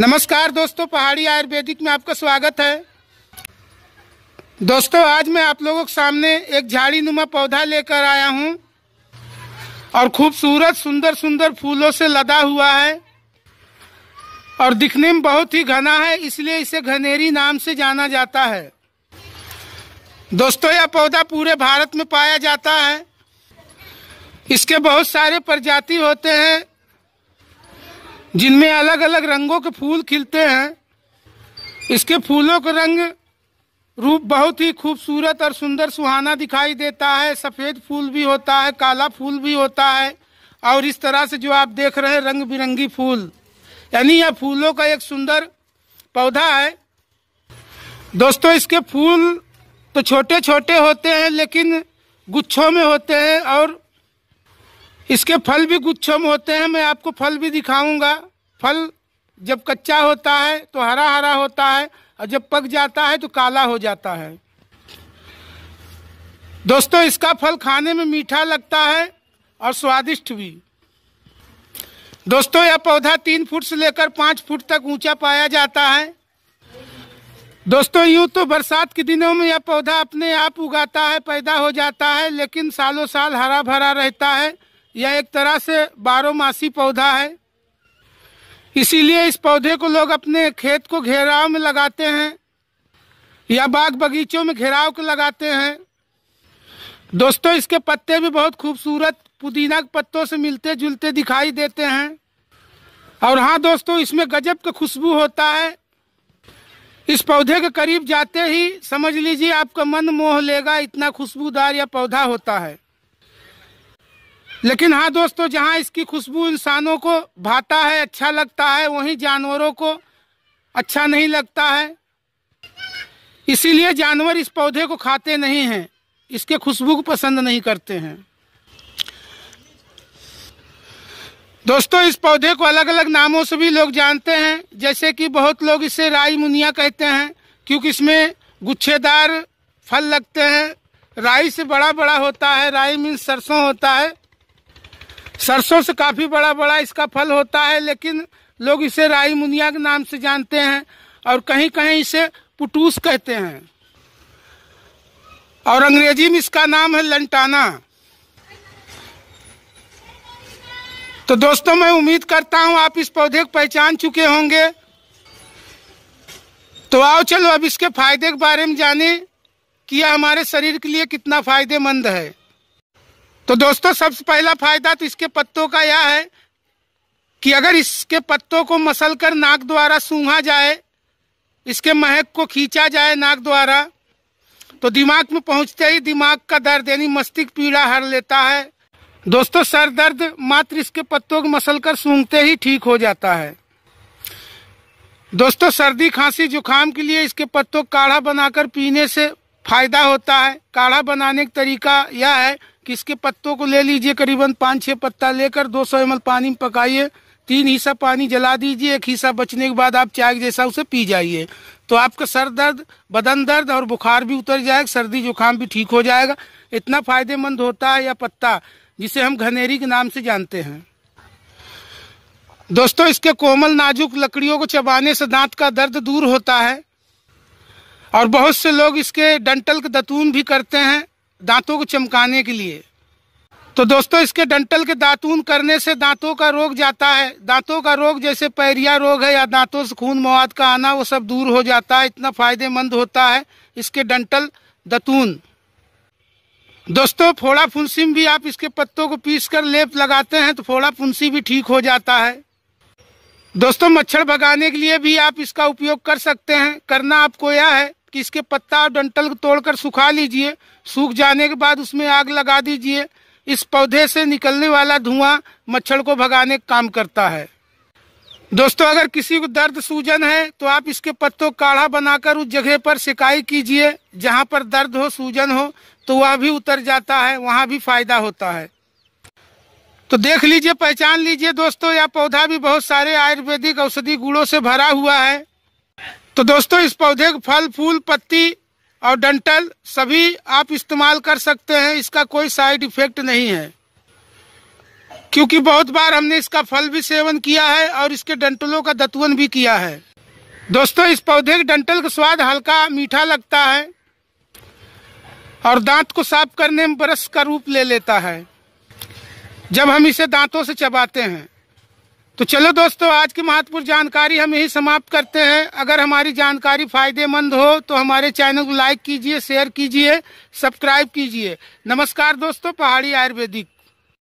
नमस्कार दोस्तों पहाड़ी आयुर्वेदिक में आपका स्वागत है दोस्तों आज मैं आप लोगों के सामने एक झाड़ी नुमा पौधा लेकर आया हूं और खूबसूरत सुंदर सुंदर फूलों से लदा हुआ है और दिखने में बहुत ही घना है इसलिए इसे घनेरी नाम से जाना जाता है दोस्तों यह पौधा पूरे भारत में पाया जाता है इसके बहुत सारे प्रजाति होते हैं जिनमें अलग अलग रंगों के फूल खिलते हैं इसके फूलों का रंग रूप बहुत ही खूबसूरत और सुंदर सुहाना दिखाई देता है सफ़ेद फूल भी होता है काला फूल भी होता है और इस तरह से जो आप देख रहे हैं रंग बिरंगी फूल यानी यह फूलों का एक सुंदर पौधा है दोस्तों इसके फूल तो छोटे छोटे होते हैं लेकिन गुच्छों में होते हैं और इसके फल भी गुच्छम होते हैं मैं आपको फल भी दिखाऊंगा फल जब कच्चा होता है तो हरा हरा होता है और जब पक जाता है तो काला हो जाता है दोस्तों इसका फल खाने में मीठा लगता है और स्वादिष्ट भी दोस्तों यह पौधा तीन फुट से लेकर पाँच फुट तक ऊंचा पाया जाता है दोस्तों यूं तो बरसात के दिनों में यह पौधा अपने आप उगाता है पैदा हो जाता है लेकिन सालों साल हरा भरा रहता है यह एक तरह से मासी पौधा है इसीलिए इस पौधे को लोग अपने खेत को घेराव में लगाते हैं या बाग बगीचों में घेराव के लगाते हैं दोस्तों इसके पत्ते भी बहुत खूबसूरत पुदीना के पत्तों से मिलते जुलते दिखाई देते हैं और हाँ दोस्तों इसमें गजब का खुशबू होता है इस पौधे के करीब जाते ही समझ लीजिए आपका मन मोह लेगा इतना खुशबूदार यह पौधा होता है लेकिन हाँ दोस्तों जहाँ इसकी खुशबू इंसानों को भाता है अच्छा लगता है वहीं जानवरों को अच्छा नहीं लगता है इसीलिए जानवर इस पौधे को खाते नहीं हैं इसके खुशबू को पसंद नहीं करते हैं दोस्तों इस पौधे को अलग अलग नामों से भी लोग जानते हैं जैसे कि बहुत लोग इसे राई मुनिया कहते हैं क्योंकि इसमें गुच्छेदार फल लगते हैं राई से बड़ा बड़ा होता है राई मीन सरसों होता है सरसों से काफी बड़ा बड़ा इसका फल होता है लेकिन लोग इसे राई मुनिया के नाम से जानते हैं और कहीं कहीं इसे पुटूस कहते हैं और अंग्रेजी में इसका नाम है लंटाना तो दोस्तों मैं उम्मीद करता हूं आप इस पौधे को पहचान चुके होंगे तो आओ चलो अब इसके फायदे के बारे में जाने कि यह हमारे शरीर के लिए कितना फायदेमंद है तो दोस्तों सबसे पहला फायदा तो इसके पत्तों का यह है कि अगर इसके पत्तों को मसल कर नाक द्वारा सूंघा जाए इसके महक को खींचा जाए नाक द्वारा तो दिमाग में पहुंचते ही दिमाग का दर्द यानी मस्तिष्क पीड़ा हर लेता है दोस्तों सर दर्द मात्र इसके पत्तों को मसल कर सूंघते ही ठीक हो जाता है दोस्तों सर्दी खांसी जुकाम के लिए इसके पत्तों काढ़ा बनाकर पीने से फायदा होता है काढ़ा बनाने का तरीका यह है किसके पत्तों को ले लीजिए करीबन पाँच छः पत्ता लेकर 200 सौ एम पानी में पकाइए तीन हिस्सा पानी जला दीजिए एक हिस्सा बचने के बाद आप चाय जैसा उसे पी जाइए तो आपका सर दर्द बदन दर्द और बुखार भी उतर जाएगा सर्दी जुकाम भी ठीक हो जाएगा इतना फायदेमंद होता है यह पत्ता जिसे हम घनेरी के नाम से जानते हैं दोस्तों इसके कोमल नाजुक लकड़ियों को चबाने से दांत का दर्द दूर होता है और बहुत से लोग इसके डंटल के दतून भी करते हैं दांतों को चमकाने के लिए तो दोस्तों इसके डंटल के दातून करने से दांतों का रोग जाता है दांतों का रोग जैसे पैरिया रोग है या दांतों से खून मवाद का आना वो सब दूर हो जाता है इतना फायदेमंद होता है इसके डंटल दतून दोस्तों फोड़ा फुंसी में भी आप इसके पत्तों को पीस कर लेप लगाते हैं तो फोड़ा फुंसी भी ठीक हो जाता है दोस्तों मच्छर भगाने के लिए भी आप इसका उपयोग कर सकते हैं करना आपको यह है कि इसके पत्ता और डंटल को तोड़कर सुखा लीजिए सूख जाने के बाद उसमें आग लगा दीजिए इस पौधे से निकलने वाला धुआं मच्छर को भगाने का काम करता है दोस्तों अगर किसी को दर्द सूजन है तो आप इसके पत्तों काढ़ा बनाकर उस जगह पर सिकाई कीजिए जहाँ पर दर्द हो सूजन हो तो वह भी उतर जाता है वहाँ भी फायदा होता है तो देख लीजिए पहचान लीजिए दोस्तों यह पौधा भी बहुत सारे आयुर्वेदिक औषधि गुणों से भरा हुआ है तो दोस्तों इस पौधे के फल फूल पत्ती और डंटल सभी आप इस्तेमाल कर सकते हैं इसका कोई साइड इफेक्ट नहीं है क्योंकि बहुत बार हमने इसका फल भी सेवन किया है और इसके डंटलों का दतवन भी किया है दोस्तों इस पौधे के डंटल का स्वाद हल्का मीठा लगता है और दांत को साफ करने में ब्रश का रूप ले लेता है जब हम इसे दांतों से चबाते हैं तो चलो दोस्तों आज की महत्वपूर्ण जानकारी हम यही समाप्त करते हैं अगर हमारी जानकारी फायदेमंद हो तो हमारे चैनल को लाइक कीजिए शेयर कीजिए सब्सक्राइब कीजिए नमस्कार दोस्तों पहाड़ी आयुर्वेदिक